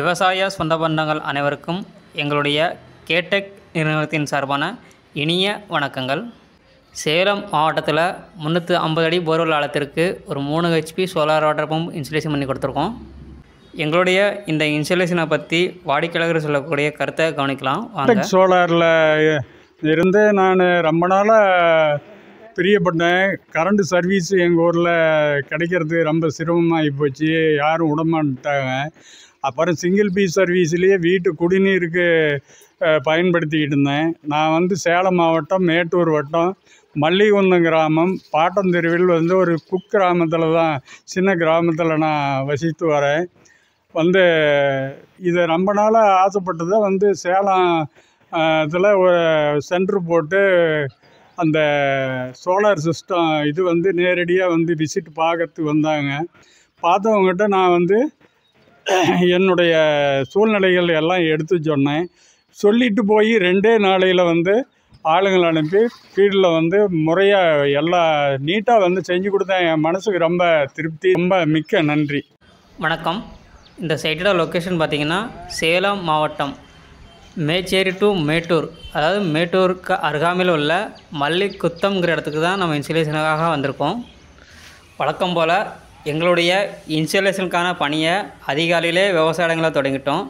விவசாய சொந்த பந்தங்கள் அனைவருக்கும் எங்களுடைய கேடெக் நிறுவனத்தின் சார்பான இனிய வணக்கங்கள் சேலம் மாவட்டத்தில் முந்நூற்றி ஐம்பது அடி போர்வெல் ஆழத்திற்கு ஒரு மூணு HP solar water pump insulation பண்ணி கொடுத்துருக்கோம் எங்களுடைய இந்த இன்சுலேஷனை பற்றி வாடிக்கையாளர்கள் சொல்லக்கூடிய கருத்தை கவனிக்கலாம் சோலாரில் இருந்து நான் ரொம்ப நாளாக பிரியப்பட்டேன் கரண்ட்டு சர்வீஸ் எங்கள் ஊரில் கிடைக்கிறது ரொம்ப சிரமமாகிப்போச்சு போச்சு யாரும் விடமாட்டாங்க அப்புறம் சிங்கிள் பீஸ் சர்வீஸ்லேயே வீட்டு குடிநீருக்கு பயன்படுத்திக்கிட்டு இருந்தேன் நான் வந்து சேலம் மாவட்டம் மேட்டூர் வட்டம் மல்லிகுந்தம் கிராமம் பாட்டம் தெருவில் வந்து ஒரு குக் கிராமத்தில் தான் சின்ன கிராமத்தில் நான் வசித்து வரேன் வந்து இதை ரொம்ப நாளாக ஆசைப்பட்டதை வந்து சேலம் இதில் ஒரு சென்ட்ரு போட்டு அந்த சோலார் சிஸ்டம் இது வந்து நேரடியாக வந்து விசிட் பார்க்கறதுக்கு வந்தாங்க பார்த்தவங்ககிட்ட நான் வந்து என்னுடைய சூழ்நிலைகள் எல்லாம் எடுத்து சொன்னேன் சொல்லிட்டு போய் ரெண்டே நாளையில் வந்து ஆளுங்களை அனுப்பி ஃபீல்டில் வந்து முறையாக எல்லா நீட்டாக வந்து செஞ்சு கொடுத்தேன் என் மனசுக்கு ரொம்ப திருப்தி ரொம்ப மிக்க நன்றி வணக்கம் இந்த சைட்டோட லொக்கேஷன் பார்த்திங்கன்னா சேலம் மாவட்டம் மேச்சேரி டு மேட்டூர் அதாவது மேட்டூருக்கு அருகாமையில் உள்ள மல்லிக்குத்தம்ங்கிற இடத்துக்கு தான் நம்ம இன்சுலேஷனுக்காக வந்திருக்கோம் வழக்கம் போல் எங்களுடைய இன்சுலேஷனுக்கான பணியை அதிகாலையிலே விவசாயங்களை தொடங்கிட்டோம்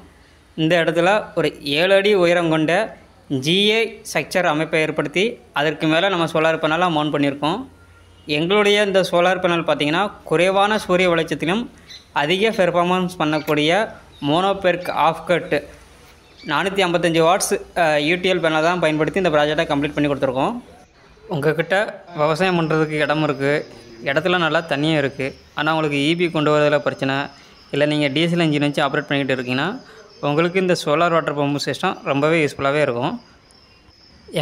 இந்த இடத்துல ஒரு ஏழு அடி உயரம் கொண்ட ஜிஏ ஸ்ட்ரக்சர் அமைப்பை ஏற்படுத்தி அதற்கு மேலே நம்ம சோலார் பேனலாக மோன் பண்ணியிருக்கோம் எங்களுடைய இந்த சோலார் பேனல் பார்த்திங்கன்னா குறைவான சூரிய வெளிச்சத்திலும் அதிக பெர்ஃபார்மன்ஸ் பண்ணக்கூடிய மோனோபெர்க் ஆஃப்கட்டு நானூற்றி ஐம்பத்தஞ்சு வாட்ஸ் யூடிஎல் பேனல் தான் பயன்படுத்தி இந்த ப்ராஜெக்டை கம்ப்ளீட் பண்ணி கொடுத்துருக்கோம் உங்கள் கிட்டே விவசாயம் பண்ணுறதுக்கு இடம் இருக்குது இடத்துல நல்லா தண்ணியும் இருக்குது ஆனால் உங்களுக்கு ஈபி e கொண்டு வரதில் பிரச்சனை இல்லை நீங்கள் டீசல் இன்ஜின் வச்சு ஆப்ரேட் பண்ணிக்கிட்டு இருக்கீங்கன்னா உங்களுக்கு இந்த சோலார் வாட்டர் பம்பு சிஸ்டம் ரொம்பவே யூஸ்ஃபுல்லாகவே இருக்கும்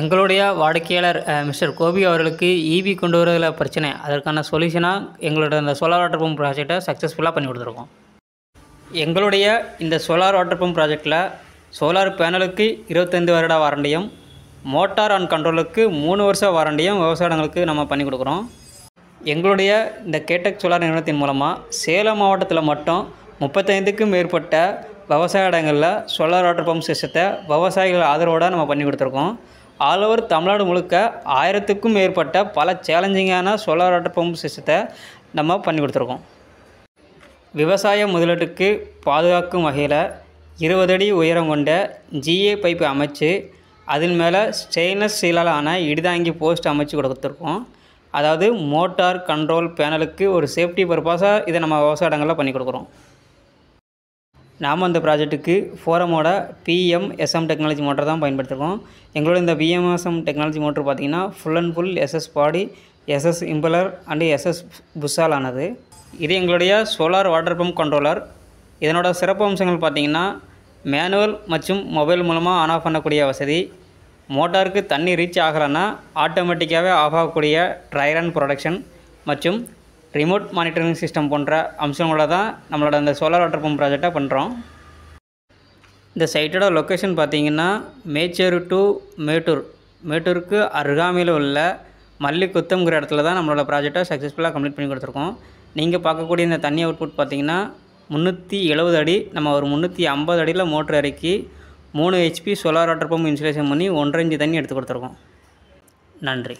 எங்களுடைய வாடிக்கையாளர் மிஸ்டர் கோபி அவர்களுக்கு ஈபி e கொண்டு வரதில் பிரச்சனை அதற்கான சொல்யூஷனாக எங்களோட இந்த சோலார் வாட்டர் பம்ப் ப்ராஜெக்டை சக்ஸஸ்ஃபுல்லாக பண்ணி கொடுத்துருக்கோம் எங்களுடைய இந்த சோலார் வாட்டர் பம்ப் ப்ராஜெக்டில் சோலார் பேனலுக்கு இருபத்தைந்து வருட வாரண்டியும் மோட்டார் அண்ட் கண்ட்ரோலுக்கு மூணு வருஷ வாரண்டியும் விவசாயங்களுக்கு நம்ம பண்ணி கொடுக்குறோம் எங்களுடைய இந்த கேட்டக் சோலார் நிறுவனத்தின் மூலமாக சேலம் மாவட்டத்தில் மட்டும் முப்பத்தைந்துக்கும் மேற்பட்ட விவசாய இடங்களில் சோலார் வாட்டர் பம்ப் சிஸ்டத்தை விவசாயிகள் ஆதரவோடு நம்ம பண்ணி கொடுத்துருக்கோம் ஆல் ஓவர் தமிழ்நாடு முழுக்க ஆயிரத்துக்கும் மேற்பட்ட பல சேலஞ்சிங்கான சோலார் வாட்டர் பம்ப் சிஸ்டத்தை நம்ம பண்ணி கொடுத்துருக்கோம் விவசாய முதலீட்டுக்கு பாதுகாக்கும் வகையில் இருபது அடி உயரம் கொண்ட ஜிஏ பைப்பு அமைச்சு அதன் மேலே ஸ்டெயின்லெஸ் ஸ்டீலால் ஆன இடிதாங்கி போஸ்ட் அமைச்சு கொடுத்துருக்கோம் அதாவது மோட்டார் கண்ட்ரோல் பேனலுக்கு ஒரு சேஃப்டி பர்பஸாக இதை நம்ம விவசாய இடங்களில் பண்ணி கொடுக்குறோம் நாம் அந்த ப்ராஜெக்ட்டுக்கு ஃபோரமோட பிஎம்எஸ்எம் டெக்னாலஜி மோட்டர் தான் பயன்படுத்திருக்கோம் எங்களோட இந்த பிஎம்எஸ்எம் டெக்னாலஜி மோட்டர் பார்த்திங்கன்னா full and full SS body SS impeller and SS புஷால் ஆனது இது எங்களுடைய சோலார் வாட்டர் பம்ப் கண்ட்ரோலர் இதனோட சிறப்பு அம்சங்கள் பார்த்திங்கன்னா மேனுவல் மற்றும் மொபைல் மூலமாக ஆன் ஆஃப் பண்ணக்கூடிய வசதி மோட்டாருக்கு தண்ணி ரீச் ஆகலைன்னா ஆட்டோமேட்டிக்காகவே ஆஃப் ஆகக்கூடிய ட்ரைரன் அண்ட் ப்ரொடக்ஷன் மற்றும் ரிமோட் மானிட்டரிங் சிஸ்டம் போன்ற அம்சங்களோட தான் நம்மளோட அந்த சோலார் வாட்டர் பம்ப் ப்ராஜெக்டாக பண்ணுறோம் இந்த சைட்டோட லொக்கேஷன் பார்த்திங்கன்னா மேச்சேர் டு மேட்டூர் மேட்டூருக்கு அருகாமையில் உள்ள மல்லிக்குத்தம்ங்கிற இடத்துல தான் நம்மளோட ப்ராஜெக்டை சக்ஸஸ்ஃபுல்லாக கம்ப்ளீட் பண்ணி கொடுத்துருக்கோம் நீங்கள் பார்க்கக்கூடிய இந்த தண்ணி அவுட்புட் பார்த்திங்கன்னா முந்நூற்றி எழுபது அடி நம்ம ஒரு முந்நூற்றி ஐம்பது அடியில் மோட்ரு இறக்கி மூணு HP solar water pump insulation பண்ணி ஒன்றரை இஞ்சி தண்ணி எடுத்து கொடுத்துருக்கோம் நன்றி